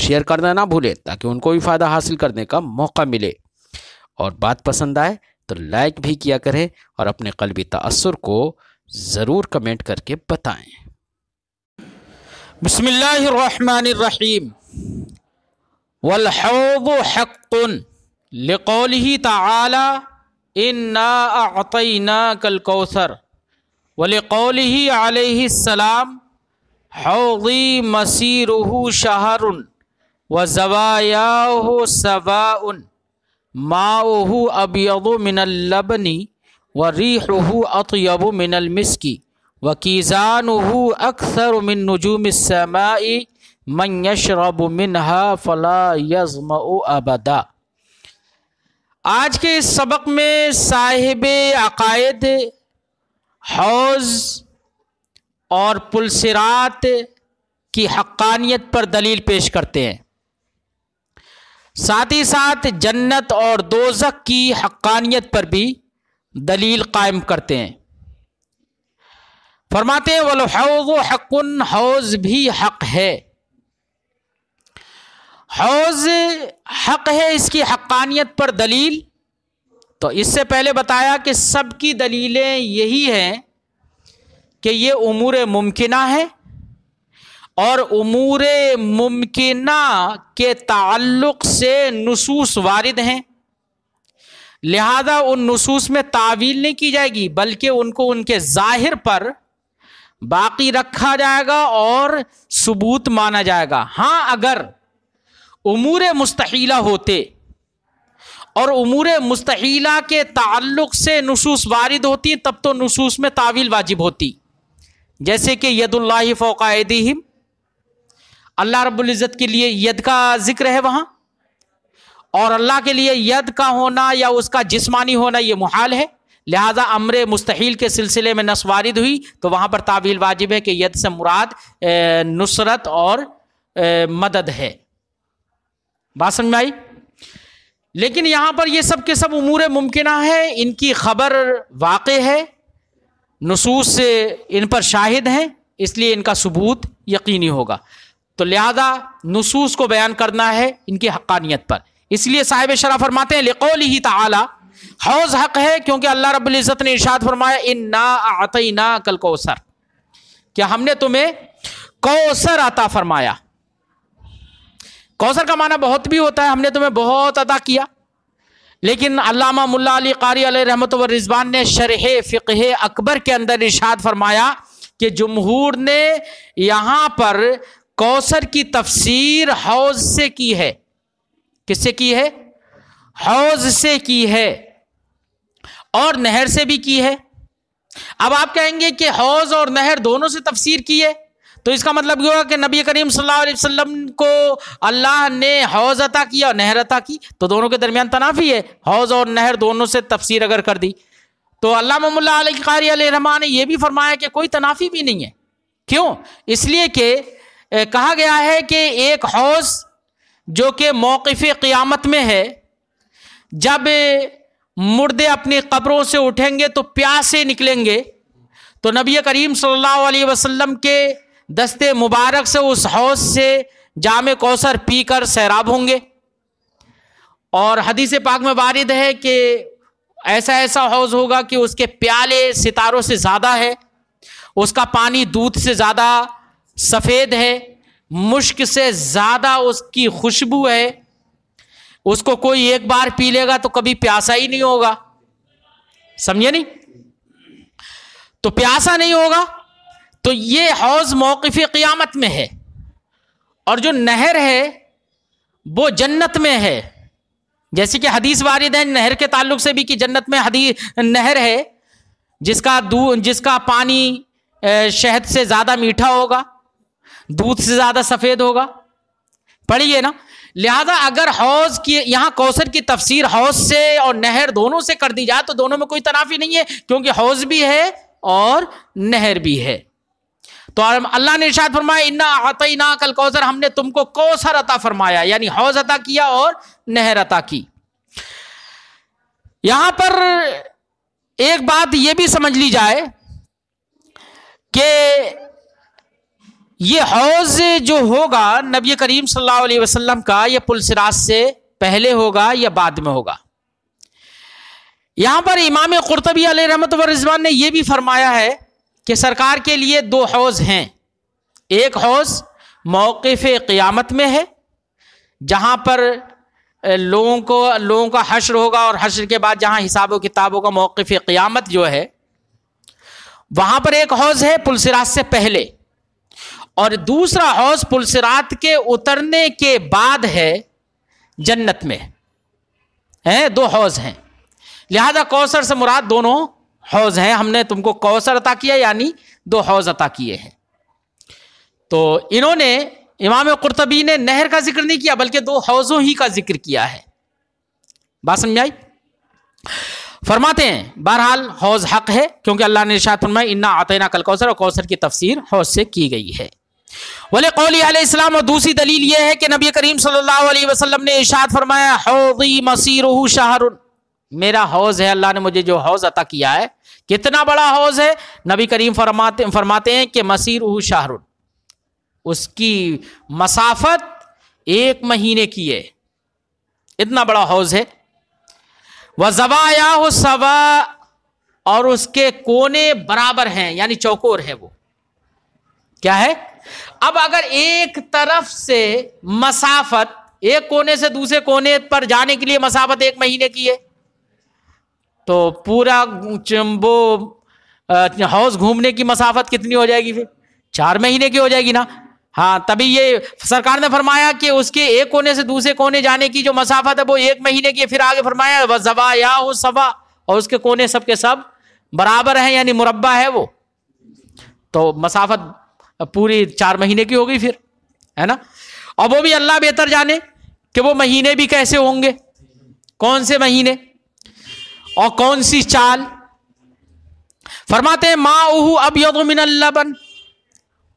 share करना ना भूलें ताकि उनको भी फ़ायदा हासिल करने का मौका मिले और बात पसंद आए तो लाइक भी किया करें और अपने कलबी तसर को ज़रूर कमेंट करके बताएँ बसमीम वलहौब तला इन्ना कल कौसर वलकौल आलम हौदी मसीरहू शाहरुन व जवायाह सवाउन माऊ अबयब मिनल्लबनी व रीहू अतयब मिनलमिसकी व कीज़ान अक्सर मिन नजूम समाई मन यशरब मिनहा फ़ला यज़म अबदा आज के इस सबक में साहिब अकायद हौज़ और पुलसरात की हक्कानियत पर दलील पेश करते हैं साथ ही साथ जन्नत और दोजक की हक्कानियत पर भी दलील कायम करते हैं फरमाते हैं वल हौज हकुन हौज भी हक है हौज हक है इसकी हक्कानियत पर दलील तो इससे पहले बताया कि सबकी दलीलें यही हैं कि ये उमूर मुमकिना है और उमूर मुमकिन के ताल्लुक से नसूस वारद हैं लिहाजा उन नसूस में तावील नहीं की जाएगी बल्कि उनको उनके ज़ाहिर पर बाकी रखा जाएगा और सबूत माना जाएगा हाँ अगर उमूर मुस्तहीला होते और उमूर मुस्तहीला के ताल्लुक से नसूस वारद होती तब तो नसूस में तावील वाजिब होती जैसे कि यदुल्ला फ़ोकादीम अल्लाह इज़्ज़त के लिए यद का जिक्र है वहाँ और अल्लाह के लिए यद का होना या उसका जिस्मानी होना ये मुहाल है लिहाजा अमर मुस्तहिल के सिलसिले में नस वारिद हुई तो वहाँ पर तावील वाजिब है कि यद से मुराद नुसरत और मदद है बात समझ में आई लेकिन यहाँ पर ये सब के सब उमूर मुमकिन है इनकी खबर वाक़ है नसूस से इन पर शाहिद हैं इसलिए इनका सबूत यकीनी होगा तो लिहाजा नसूस को बयान करना है इनकी हक्कानियत पर इसलिए साहिब शरा फरमाते हैं लिकौल ही तला हौज हक है क्योंकि अल्लाह रब्ज़त ने इर्शाद फरमाया इन ना आतई ना कल कौसर क्या हमने तुम्हें कौसर अता फरमाया कौसर का माना बहुत भी होता है हमने तुम्हें बहुत अदा किया लेकिन अल्लामा मुल्ला अली कारी रहमत रिजवान ने शरह फ़िक़ अकबर के अंदर इर्शाद फरमाया कि जमहूर ने यहाँ पर कौसर की तफसीर हौज से की है किससे की है हौज से की है और नहर से भी की है अब आप कहेंगे कि हौज और नहर दोनों से तफसीर की है तो इसका मतलब ये हुआ कि नबी करीम सल्लल्लाहु अलैहि वसल्लम को अल्लाह ने हौज अता किया और नहर अता की तो दोनों के दरमियान तनाफी है हौज और नहर दोनों से तफसीर अगर कर दी तो अल्लाह कारी रहमान ने यह भी फरमाया कि कोई तनाफी भी नहीं है क्यों इसलिए कि कहा गया है कि एक हौस जो कि मौक़ क़ियामत में है जब मुर्दे अपनी कब्रों से उठेंगे तो प्यासे निकलेंगे तो नबी करीम सल्लल्लाहु अलैहि वसल्लम के दस्ते मुबारक से उस हौस से जाम कौसर पीकर सैराब होंगे और हदीस पाक में वारद है कि ऐसा ऐसा हौज होगा कि उसके प्याले सितारों से ज़्यादा है उसका पानी दूध से ज़्यादा सफ़ेद है मुश्क से ज़्यादा उसकी खुशबू है उसको कोई एक बार पी लेगा तो कभी प्यासा ही नहीं होगा समझे नहीं तो प्यासा नहीं होगा तो ये हौज मौकफ़ क़्यामत में है और जो नहर है वो जन्नत में है जैसे कि हदीस वारिद है नहर के ताल्लुक से भी कि जन्नत में हदी नहर है जिसका दू जिसका पानी शहद से ज़्यादा मीठा होगा दूध से ज़्यादा सफ़ेद होगा पढ़िए ना लिहाजा अगर हौज की यहाँ कौशर की तफसीर हौज से और नहर दोनों से कर दी जाए तो दोनों में कोई तनाफी नहीं है क्योंकि हौज भी है और नहर भी है तो अल्लाह ने इशाद फरमाया इन्ना अतना कल कौसर हमने तुमको कौसर अता फरमाया यानी हौज अता किया और नहर अता की यहां पर एक बात यह भी समझ ली जाए कि ये हौज जो होगा नबी करीम सल्लल्लाहु अलैहि वसल्लम का यह पुलसराज से पहले होगा या बाद में होगा यहाँ पर इमाम कुरतबी रहमत रिजवान ने यह भी फरमाया है कि सरकार के लिए दो हौज हैं एक हौज मौक़ क़ियामत में है जहाँ पर लोगों को लोगों का हश्र होगा और हश्र के बाद जहाँ हिसाब किताबों का मौकफ़ क़ियामत जो है वहाँ पर एक हौज है पुलसराज से पहले और दूसरा हौस पुलसरात के उतरने के बाद है जन्नत में हैं दो हौज हैं लिहाजा कौसर से मुराद दोनों हौज हैं हमने तुमको कौसर अता किया यानी दो हौज अता किए हैं तो इन्होंने इमाम कुरतबी ने नहर का जिक्र नहीं किया बल्कि दो हौजों ही का जिक्र किया है बात समझ आई फरमाते हैं बहरहाल हौज हक है क्योंकि अल्लाह ने इशात फरमाया इन्ना आतना कल कौसर और कौसर की तफसीर हौज से की गई है वले कौलीम और दूसरी दलील यह है कि नबी करीम सल्लल्लाहु अलैहि वसल्लम ने इशाद फरमाया हौजी मसीर शाहरुन मेरा हौज़ है अल्लाह ने मुझे जो हौज़ अता किया है कितना बड़ा हौज़ है नबी करीम फरमाते फरमाते हैं कि मसीर शाहरुन उसकी मसाफत एक महीने की है इतना बड़ा हौज़ है वह जवाया हो सवा और उसके कोने बराबर हैं यानी चौकोर है वो क्या है अब अगर एक तरफ से मसाफत एक कोने से दूसरे कोने पर जाने के लिए मसाफत एक महीने की है तो पूरा वो हाउस घूमने की मसाफत कितनी हो जाएगी फिर चार महीने की हो जाएगी ना हाँ तभी ये सरकार ने फरमाया कि उसके एक कोने से दूसरे कोने जाने की जो मसाफत है वो एक महीने की फिर आगे फरमाया वह जबा या हो सवा और उसके कोने सबके सब बराबर है यानी मुरबा है वो तो मसाफत अब पूरी चार महीने की हो गई फिर है ना अब वो भी अल्लाह बेहतर जाने कि वो महीने भी कैसे होंगे कौन से महीने और कौन सी चाल फरमाते हैं माँ उहू अब यदमिन लबन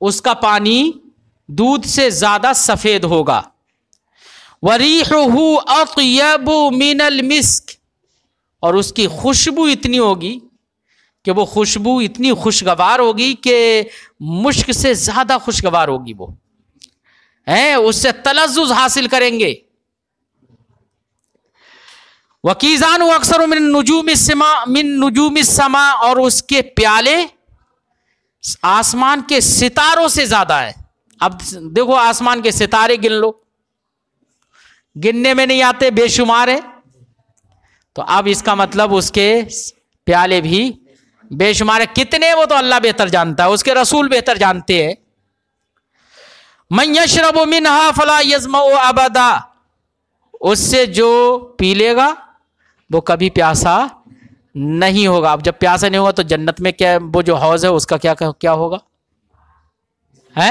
उसका पानी दूध से ज़्यादा सफ़ेद होगा वरीहू अतयब मिनल मिस्क और उसकी खुशबू इतनी होगी कि वो खुशबू इतनी खुशगवार होगी कि मुश्क से ज़्यादा खुशगवार होगी वो हैं उससे तलजुज हासिल करेंगे वकीज़ान अक्सर मिन नजूम समा मिन नजूम समा और उसके प्याले आसमान के सितारों से ज़्यादा है अब देखो आसमान के सितारे गिन लो गिनने में नहीं आते बेशुमार है तो अब इसका मतलब उसके प्याले भी बेशुमार कितने वो तो अल्लाह बेहतर जानता है उसके रसूल बेहतर जानते हैं मैं यशरब मिनहा फला यजम अबदा उससे जो पी लेगा वो कभी प्यासा नहीं होगा अब जब प्यासा नहीं होगा तो जन्नत में क्या वो जो हौज है उसका क्या क्या होगा है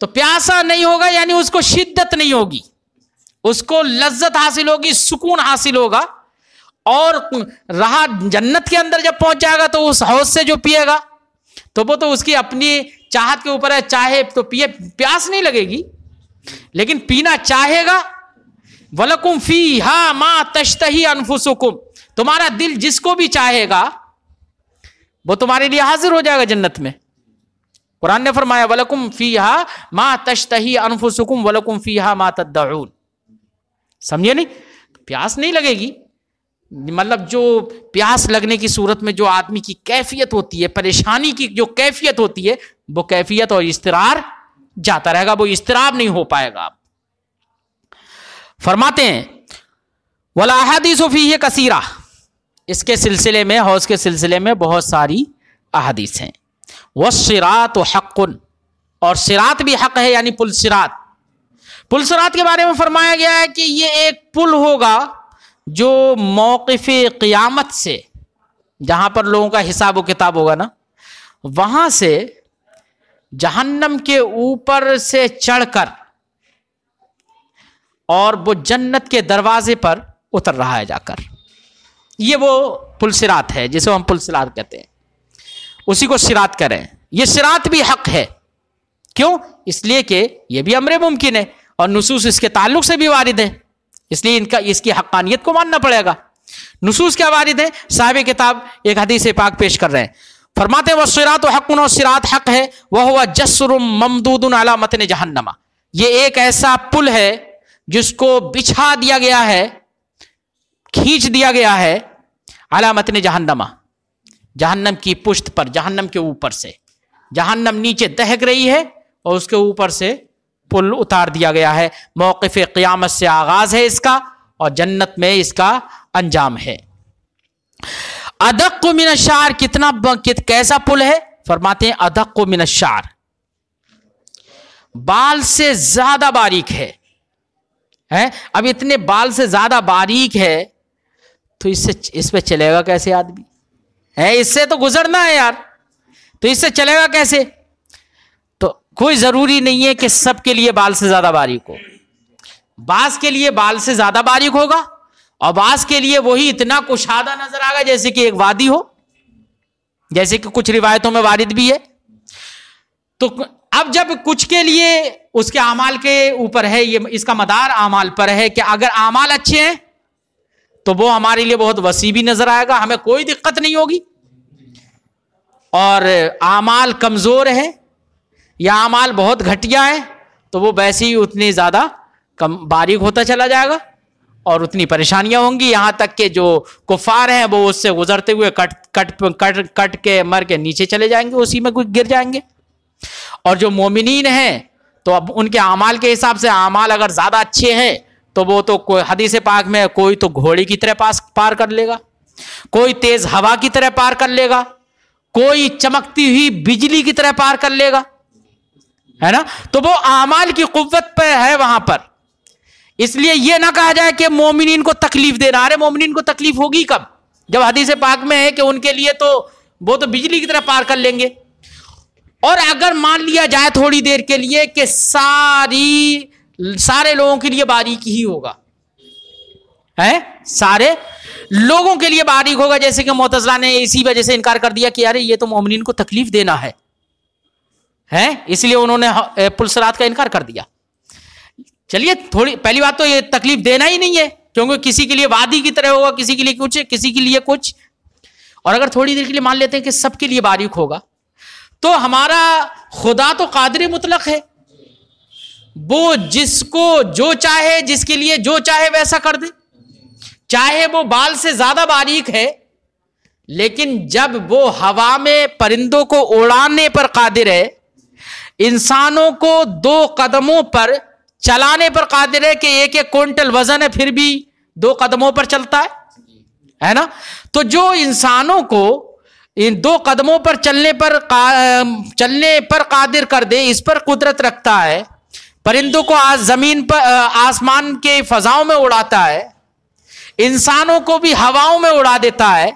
तो प्यासा नहीं होगा यानी उसको शिद्दत नहीं होगी उसको लज्जत हासिल होगी सुकून हासिल होगा और रहा जन्नत के अंदर जब पहुंच जाएगा तो उस हौस से जो पिएगा तो वो तो उसकी अपनी चाहत के ऊपर है चाहे तो पिए प्यास नहीं लगेगी लेकिन पीना चाहेगा वलकुम फी हा मा तश्तही अनफुसुकुम तुम्हारा दिल जिसको भी चाहेगा वो तुम्हारे लिए हाजिर हो जाएगा जन्नत में कुरान ने फरमाया वलकुम फी हा माँ तश्तही अनफुसुकुम वलकुम फी हा मा तद्दाउन समझे नहीं प्यास नहीं लगेगी मतलब जो प्यास लगने की सूरत में जो आदमी की कैफियत होती है परेशानी की जो कैफियत होती है वो कैफियत और इसतरार जाता रहेगा वो इसतराब नहीं हो पाएगा आप फरमाते हैं वलाहदी सूफी है कसीरा इसके सिलसिले में हौस के सिलसिले में बहुत सारी अहदीस हैं वह सिरात हक़ुन और सिरात भी हक है यानी पुल सिरात पुल सिरात के बारे में फरमाया गया है कि ये एक पुल होगा जो मौकफ क़ियामत से जहाँ पर लोगों का हिसाब व किताब होगा ना वहाँ से जहन्नम के ऊपर से चढ़कर और वो जन्नत के दरवाजे पर उतर रहा है जाकर ये वो पुल सिरात है जिसे हम पुल सिरात कहते हैं उसी को सिरात करें ये सिरात भी हक है क्यों इसलिए कि ये भी अमरे मुमकिन है और नसूस इसके ताल्लुक से भी वारिद है इसलिए इनका इसकी हक्कानियत को मानना पड़ेगा नसूस क्या वारिद है साहब किताब एक हदीस पाक पेश कर रहे हैं फरमाते वह सिरात हकुन सिरात हक है वह हुआ जसर ममदूदन अला मतन जहन्नमा ये एक ऐसा पुल है जिसको बिछा दिया गया है खींच दिया गया है अला मतन जहन्नमा जहन्नम की पुश्त पर जहन्नम के ऊपर से जहन्नम नीचे दहक रही है और उसके ऊपर से पुल उतार दिया गया है मौकफ क़ियामत से आगाज़ है इसका और जन्नत में इसका अंजाम है अदक को मिनशार कितना कित, कैसा पुल है फरमाते हैं अदक को मिनशार बाल से ज्यादा बारीक है हैं अब इतने बाल से ज्यादा बारीक है तो इससे इस पे चलेगा कैसे आदमी है इससे तो गुजरना है यार तो इससे चलेगा कैसे कोई जरूरी नहीं है कि सबके लिए बाल से ज्यादा बारीक हो बास के लिए बाल से ज्यादा बारीक होगा और बास के लिए वही इतना कुशादा नजर आएगा जैसे कि एक वादी हो जैसे कि कुछ रिवायतों में वारिद भी है तो अब जब कुछ के लिए उसके अमाल के ऊपर है ये इसका मदार अमाल पर है कि अगर आमाल अच्छे हैं तो वो हमारे लिए बहुत वसी भी नजर आएगा हमें कोई दिक्कत नहीं होगी और अमाल कमजोर है या अमाल बहुत घटिया है तो वो वैसे ही उतनी ज़्यादा कम बारीक होता चला जाएगा और उतनी परेशानियाँ होंगी यहाँ तक के जो कुफार हैं वो उससे गुजरते हुए कट कट कट कट के मर के नीचे चले जाएंगे उसी में कोई गिर जाएंगे और जो मोमिन हैं तो अब उनके अमाल के हिसाब से अमाल अगर ज़्यादा अच्छे हैं तो वो तो कोई हदीस पाक में कोई तो घोड़े की तरह पास पार कर लेगा कोई तेज़ हवा की तरह पार कर लेगा कोई चमकती हुई बिजली की तरह पार कर लेगा है ना तो वो आमाल की कुत पर है वहां पर इसलिए यह ना कहा जाए कि मोमिन को तकलीफ देना अरे मोमिन को तकलीफ होगी कब जब हदीस पाक में है कि उनके लिए तो वो तो बिजली की तरह पार कर लेंगे और अगर मान लिया जाए थोड़ी देर के लिए कि सारी सारे लोगों के लिए बारीक ही होगा है सारे लोगों के लिए बारीक होगा जैसे कि मोतजला ने इसी वजह से इनकार कर दिया कि अरे ये तो मोमिन को तकलीफ देना है हैं इसलिए उन्होंने पुलसरात का इनकार कर दिया चलिए थोड़ी पहली बात तो ये तकलीफ देना ही नहीं है क्योंकि किसी के लिए वादी की तरह होगा किसी के लिए कुछ किसी के लिए कुछ और अगर थोड़ी देर के लिए मान लेते हैं कि सबके लिए बारीक होगा तो हमारा खुदा तो कादर मुतलक है वो जिसको जो चाहे जिसके लिए जो चाहे वैसा कर दे चाहे वो बाल से ज्यादा बारीक है लेकिन जब वो हवा में परिंदों को उड़ाने पर कादिर है इंसानों को दो कदमों पर चलाने पर कादिर है कि एक एक क्विंटल वजन है फिर भी दो कदमों पर चलता है है ना तो जो इंसानों को इन दो कदमों पर चलने पर चलने पर कादिर कर दे इस पर कुदरत रखता है परिंदों को आज जमीन पर आसमान के फजाओं में उड़ाता है इंसानों को भी हवाओं में उड़ा देता है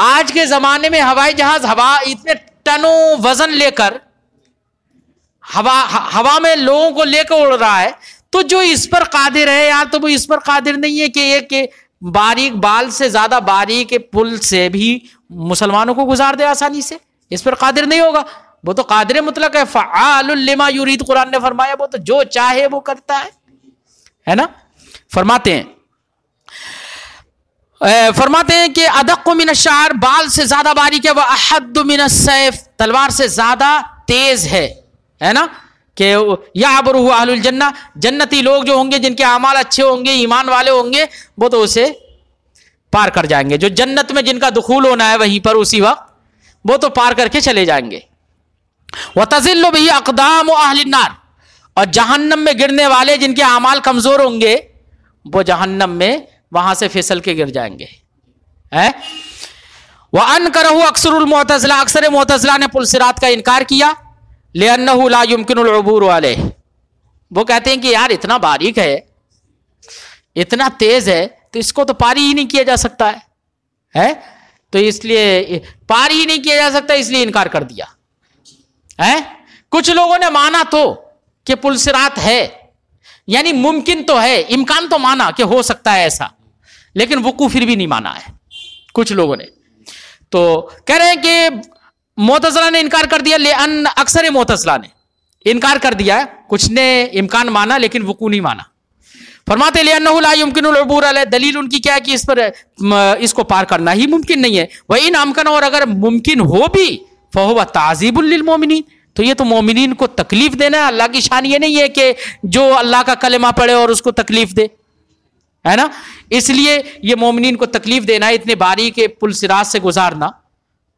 आज के जमाने में हवाई जहाज हवा इतने टनों वजन लेकर हवा हवा में लोगों को लेकर उड़ रहा है तो जो इस पर कादिर है यार तो वो इस पर कादिर नहीं है कि एक बारीक बाल से ज्यादा बारीक पुल से भी मुसलमानों को गुजार दे आसानी से इस पर कादिर नहीं होगा वो तो कादिर मुतलक है फ़ालमा यूरीद कुरान ने फरमाया वो तो जो चाहे वो करता है है ना फरमाते हैं फरमाते हैं कि अदक मिन शार बाल से ज्यादा बारीक है वह अहद मिन सैफ तलवार से ज्यादा तेज है है ना कि या अबर हुआ जन्ना जन्नती लोग जो होंगे जिनके अमाल अच्छे होंगे ईमान वाले होंगे वो तो उसे पार कर जाएंगे जो जन्नत में जिनका दखूल होना है वहीं पर उसी वक्त वो तो पार करके चले जाएंगे वह तजिल भी अकदाम आहलिनार और जहन्नम में गिरने वाले जिनके अमाल कमज़ोर होंगे वो जहन्नम में वहां से फिसल के गिर जाएंगे है वह अन करहू अक्सर मोहतजला अक्सर मोहतजला ने पुलसरात का इनकार किया अबूर वाले वो कहते हैं कि यार इतना बारीक है इतना तेज़ है तो इसको तो पारी ही नहीं किया जा सकता है है तो इसलिए पार ही नहीं किया जा सकता इसलिए इनकार कर दिया है कुछ लोगों ने माना तो कि पुलसरात है यानी मुमकिन तो है इम्कान तो माना कि हो सकता है ऐसा लेकिन वकू फिर भी नहीं माना है कुछ लोगों ने तो कह रहे हैं कि मोतजला ने इनकार कर दिया ले अक्सर मोतजला ने इनकार कर दिया कुछ ने इम्कान माना लेकिन वकू नहीं माना फरमाते दलील उनकी क्या है कि इस पर इसको पार करना ही मुमकिन नहीं है वही नामकन और अगर मुमकिन हो भी फ़हुआ ताज़ीबुलमोमिन तो ये तो मोमिन को तकलीफ देना है अल्लाह की शान ये नहीं है कि जो अल्लाह का कलमा पड़े और उसको तकलीफ दे है ना इसलिए ये मोमिन को तकलीफ देना है इतने बारी के पुल सिराज से गुजारना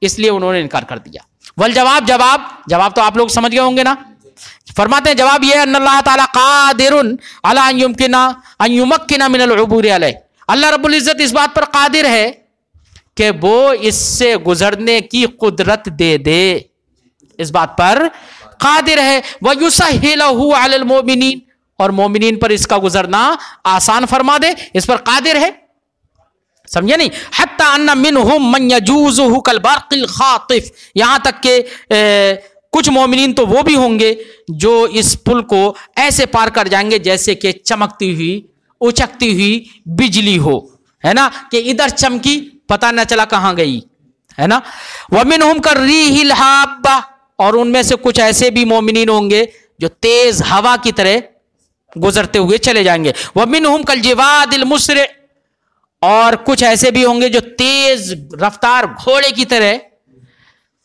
इसलिए उन्होंने इनकार कर दिया वल जवाब जवाब जवाब तो आप लोग समझ गए होंगे ना फरमाते हैं जवाब यह अल्लाह ताला कादिर अल्लाह रब्बुल इज़्ज़त इस बात पर कादिर है कि वो इससे गुजरने की कुदरत दे दे इस बात पर कादिर है वह यूसा और मोमिन पर इसका गुजरना आसान फरमा दे इस पर कादिर है समझे नहीं हत्ता अन्ना मिन हम मजूज कल बारकिल खातिफ यहाँ तक के ए, कुछ मोमिन तो वो भी होंगे जो इस पुल को ऐसे पार कर जाएंगे जैसे कि चमकती हुई उचकती हुई बिजली हो है ना कि इधर चमकी पता न चला कहाँ गई है ना वमिन हम कर री हिल और उनमें से कुछ ऐसे भी मोमिन होंगे जो तेज हवा की तरह गुजरते हुए चले जाएंगे वमिन हम कल जिवादिल मुसरे और कुछ ऐसे भी होंगे जो तेज रफ्तार घोड़े की तरह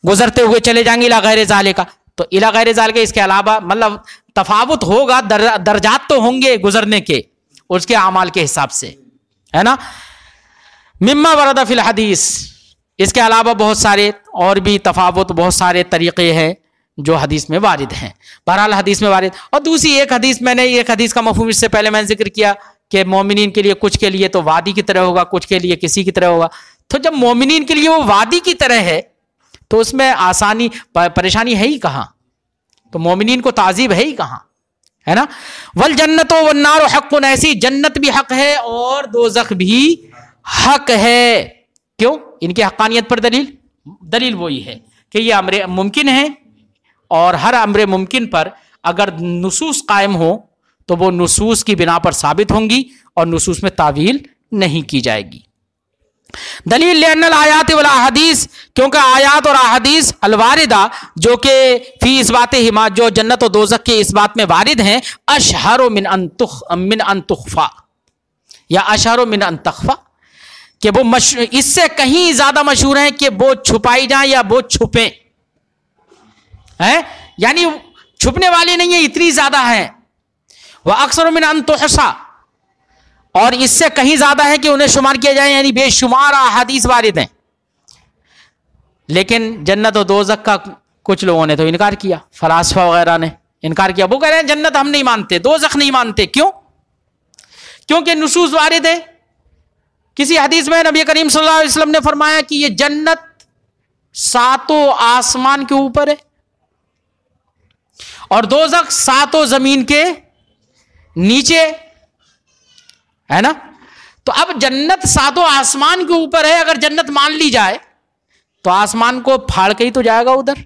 गुजरते हुए चले जाएंगे इला गैर जाले का तो इला गैर जाल के इसके अलावा मतलब तफावत होगा दर्जात तो होंगे गुजरने के उसके अमाल के हिसाब से है ना मिम्मा वरदा फिल हदीस इसके अलावा बहुत सारे और भी तफावत बहुत सारे तरीक़े हैं जो हदीस में वारिद हैं बहरहाल हदीस में वारिद और दूसरी एक हदीस मैंने एक हदीस का मफहम इससे पहले मैंने जिक्र किया कि मोमिन के लिए कुछ के लिए तो वादी की तरह होगा कुछ के लिए किसी की तरह होगा तो जब मोमिन के लिए वो वादी की तरह है तो उसमें आसानी परेशानी है ही कहाँ तो मोमिन को ताजीब है ही कहाँ है ना वल जन्नत वन्नार हक ऐसी जन्नत भी हक है और दोजख भी हक है क्यों इनकी हकानियत पर दलील दलील वही है कि ये अमरे मुमकिन है और हर अमरे मुमकिन पर अगर नसूस कायम हो तो वो नसूस की बिना पर साबित होंगी और नसूस में तावील नहीं की जाएगी दलील लेनल आयात वाला क्योंकि आयात और अहदीस अलवारिदा जो कि फी इस बात हिमा जो जन्नत और दोजक के इस बात में वारिद हैं अशहर मिन अंतुख मिन अंतुखफा या अशहर मिन अंतखफा कि वो इससे कहीं ज्यादा मशहूर हैं कि वो छुपाई जाए या वो छुपे हैं यानी छुपने वाली नहीं है इतनी ज्यादा है वह अक्सर मिन अनतोहसा और इससे कहीं ज्यादा है कि उन्हें शुमार किया जाए यानी बेशुमार अहादीस वारिद हैं लेकिन जन्नत और दोजक का कुछ लोगों ने तो इनकार किया फलासफा वगैरह ने इनकार किया वो कह रहे हैं जन्नत हम नहीं मानते दोजख नहीं मानते क्यों क्योंकि नसूस वारिद है किसी हदीस में नबी करीम सल्लल्लाहु अलैहि वसल्लम ने फरमाया कि ये जन्नत सातों आसमान के ऊपर है और दोजख सातों जमीन के नीचे है ना तो अब जन्नत सातों आसमान के ऊपर है अगर जन्नत मान ली जाए तो आसमान को फाड़ के ही तो जाएगा उधर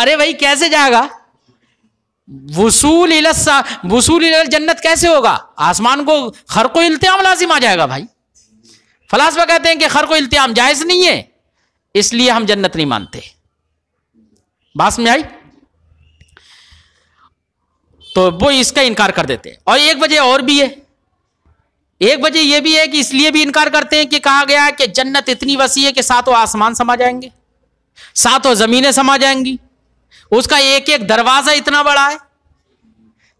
अरे भाई कैसे जाएगा वसूल वसूल जन्नत कैसे होगा आसमान को खर को इल्तियाम लाजिम आ जाएगा भाई फलासफा कहते हैं कि खर को इल्तियाम जायज नहीं है इसलिए हम जन्नत नहीं मानते बात समझ आई तो वो इसका इनकार कर देते हैं और एक वजह और भी है एक वजह यह भी है कि इसलिए भी इनकार करते हैं कि कहा गया है कि जन्नत इतनी वसी है कि सातों आसमान समा जाएंगे सातों जमीनें समा जाएंगी उसका एक एक दरवाजा इतना बड़ा है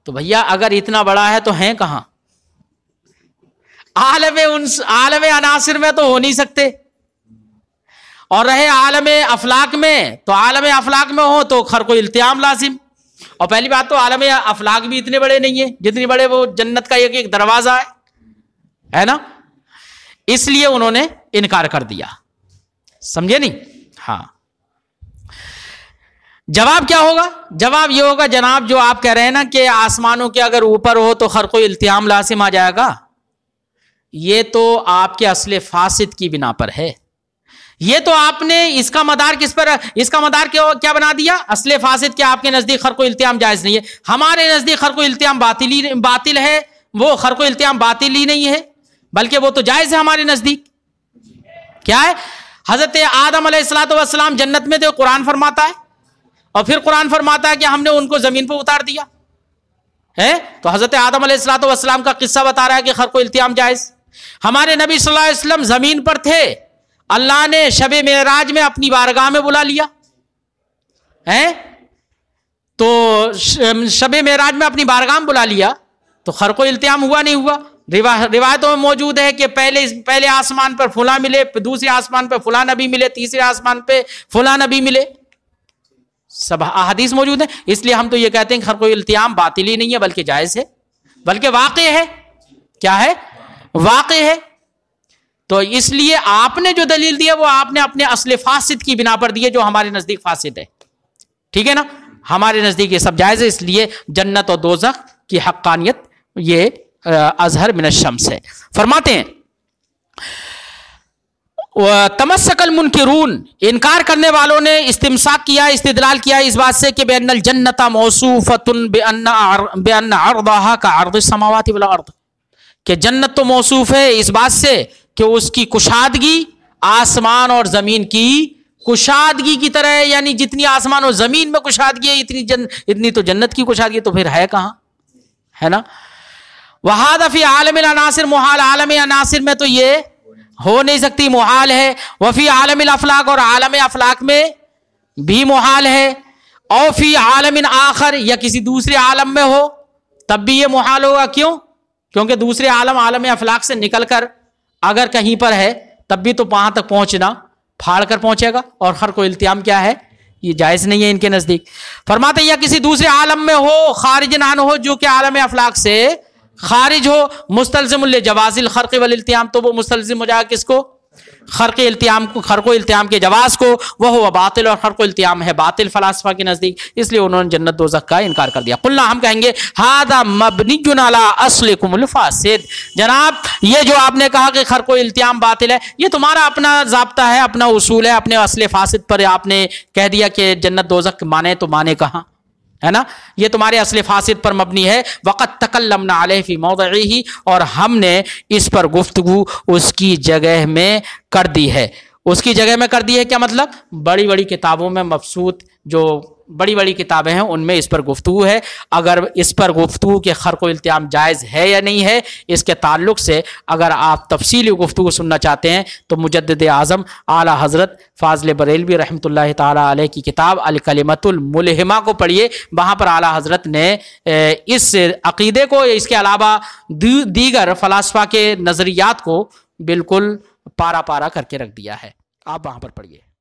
तो भैया अगर इतना बड़ा है तो है कहां आलम उन आलम अनासिर में तो हो नहीं सकते और रहे आलम अफलाक में तो आलम अफलाक में हो तो खर को इल्तियाम लाजिम और पहली बात तो आलम अफलाक भी इतने बड़े नहीं है जितने बड़े वो जन्नत का एक एक दरवाजा है है ना इसलिए उन्होंने इनकार कर दिया समझे नहीं हाँ जवाब क्या होगा जवाब ये होगा जनाब जो आप कह रहे हैं ना कि आसमानों के अगर ऊपर हो तो हर कोई इल्तिहाम लासिम आ जाएगा ये तो आपके असले फासिद की बिना पर है ये तो आपने इसका मदार किस पर इसका मदार क्यों क्या बना दिया असले फासिद के आपके नज़दीक खर को इल्तियाम जायज़ नहीं है हमारे नज़दीक खर को इल्तियाम बातिल बातिल है वो खर को इल्तियाम बातिल ही नहीं है बल्कि वो तो जायज़ है हमारे नज़दीक क्या है हज़रत आदम सलाम जन्नत में थे कुरान फरमाता है और फिर कुरान फरमाता है कि हमने उनको ज़मीन पर उतार दिया है तो हज़रत आदम सलाम का किस्सा बता रहा है कि खर को इल्तियाम जायज़ हमारे नबी सल्लल्लाहु अलैहि वसल्लम ज़मीन पर थे अल्लाह ने शब मेराज में अपनी बारगाह में बुला लिया है तो शब महराज में अपनी बारगाह में बुला लिया तो खर को इल्तियाम हुआ नहीं हुआ रिवा रिवायतों में मौजूद है कि पहले पहले आसमान पर फुला मिले दूसरे आसमान पर फुला नबी मिले तीसरे आसमान पर फुला नबी मिले सब अहादीस मौजूद है इसलिए हम तो ये कहते हैं खर कोई इल्तियाम बातिल ही नहीं है बल्कि जायज़ है बल्कि वाक़ है क्या है वाक़ है तो इसलिए आपने जो दलील दिया वो आपने अपने असले फासिद की बिना पर दिए जो हमारे नज़दीक फासिद है ठीक है ना हमारे नज़दीक ये सब जायज़ है इसलिए जन्नत और दोजक की हक्कानियत ये अजहर मिनशम्स है फरमाते हैं तमस्कल मुनकरून इनकार करने वालों ने इस्तेमसा किया इस्तलाल किया इस बात से कि बेअल जन्नता मौसूफतुन बेअन अरदाहा का अर्द वाला अर्द कि जन्नत तो मौसूफ़ है इस बात से कि उसकी कुशादगी आसमान और ज़मीन की कुशादगी की तरह है यानी जितनी आसमान और ज़मीन में कुशादगी है इतनी जन इतनी तो जन्नत की कुशादगी तो फिर है कहाँ है ना वहाद अफी आलम अनासर मुहाल आलम अनासर में तो ये हो नहीं सकती मुहाल है वफ़ी आलम अफलाक और आलम अफलाक में भी मुहाल है और फी आलम आखर या किसी दूसरे आलम में हो तब भी ये मुहाल होगा क्यों क्योंकि दूसरे आलम आलम अफलाक से निकल कर अगर कहीं पर है तब भी तो वहां तक पहुंचना फाड़ कर पहुंचेगा और हर कोई इल्तियाम क्या है ये जायज़ नहीं है इनके नज़दीक फरमाते या किसी दूसरे आलम में हो खारिज नान हो जो कि आलम अफलाक से खारिज हो मुस्तलजम जवाजिल खर्क वल्तियाम तो वो मुस्तलजिम हो जाएगा किसको खरक इल्तियाम को खरक इल्तियाम के जवाज़ को वह हुआ बातिल और खरक इल्तियाम है बातिल फ़लासफ़ा के नज़दीक इसलिए उन्होंने जन्नत दो का इनकार कर दिया कुल्ला हम कहेंगे हादा जुनाला असल कुमलफासिद जनाब ये जो आपने कहा कि खरक इल्तियाम बातिल है ये तुम्हारा अपना जबता है अपना उसूल है अपने असल फासद पर आपने कह दिया कि जन्नत दोजक माने तो माने कहाँ है ना ये तुम्हारे असल फासिद पर मबनी है वक़त तकल्लमना आलफ़ी मौदी ही और हमने इस पर गुफ्तु उसकी जगह में कर दी है उसकी जगह में कर दी है क्या मतलब बड़ी बड़ी किताबों में मबसूत जो बड़ी बड़ी किताबें हैं उनमें इस पर गुफ्तु है अगर इस पर गुफ्तु के खर को इल्तियाम जायज़ है या नहीं है इसके ताल्लुक से अगर आप तफसीली गुफ्तु सुनना चाहते हैं तो मुजद आज़म आला हज़रत फाजल बरेलवी रहमत ताली की किताब अलकलमतुलमलहमा को पढ़िए वहाँ पर आला हज़रत ने इस अकीदे को इसके अलावा दीगर फ़लासफ़ा के नज़रियात को बिल्कुल पारा पारा करके रख दिया है आप वहाँ पर पढ़िए